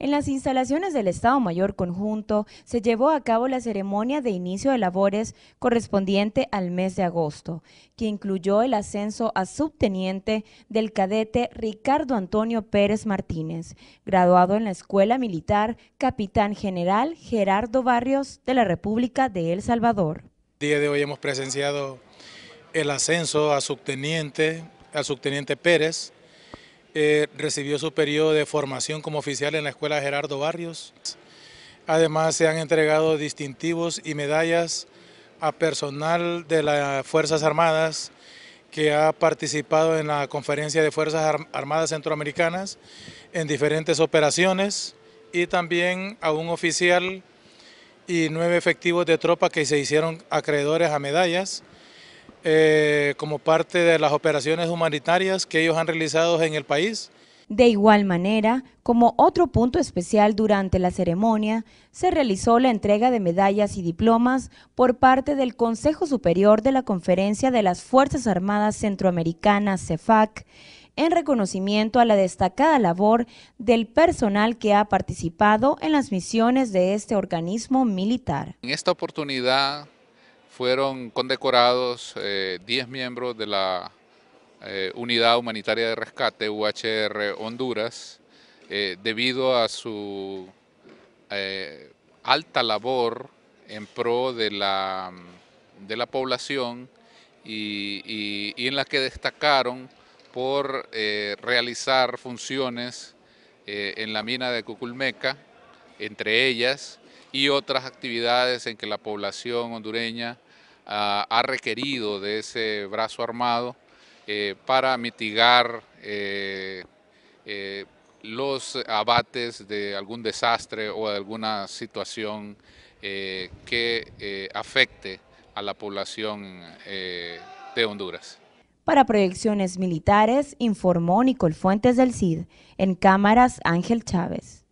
En las instalaciones del Estado Mayor Conjunto se llevó a cabo la ceremonia de inicio de labores correspondiente al mes de agosto, que incluyó el ascenso a subteniente del cadete Ricardo Antonio Pérez Martínez, graduado en la Escuela Militar Capitán General Gerardo Barrios de la República de El Salvador. El día de hoy hemos presenciado el ascenso a subteniente, al subteniente Pérez, eh, recibió su periodo de formación como oficial en la Escuela Gerardo Barrios. Además se han entregado distintivos y medallas a personal de las Fuerzas Armadas que ha participado en la Conferencia de Fuerzas Armadas Centroamericanas en diferentes operaciones y también a un oficial y nueve efectivos de tropa que se hicieron acreedores a medallas. Eh, como parte de las operaciones humanitarias que ellos han realizado en el país. De igual manera, como otro punto especial durante la ceremonia, se realizó la entrega de medallas y diplomas por parte del Consejo Superior de la Conferencia de las Fuerzas Armadas Centroamericanas, CEFAC, en reconocimiento a la destacada labor del personal que ha participado en las misiones de este organismo militar. En esta oportunidad fueron condecorados 10 eh, miembros de la eh, Unidad Humanitaria de Rescate, UHR Honduras, eh, debido a su alta labor en pro de la, de la población y, y, en la que destacaron por realizar funciones en la mina de Cuculmeca, entre ellas y otras actividades en que la población hondureña Ah, ha requerido de ese brazo armado eh, para mitigar eh, eh, los abates de algún desastre o de alguna situación que afecte a la población de Honduras. Para proyecciones militares, informó Nicole Fuentes del CID, en cámaras Ángel Chávez.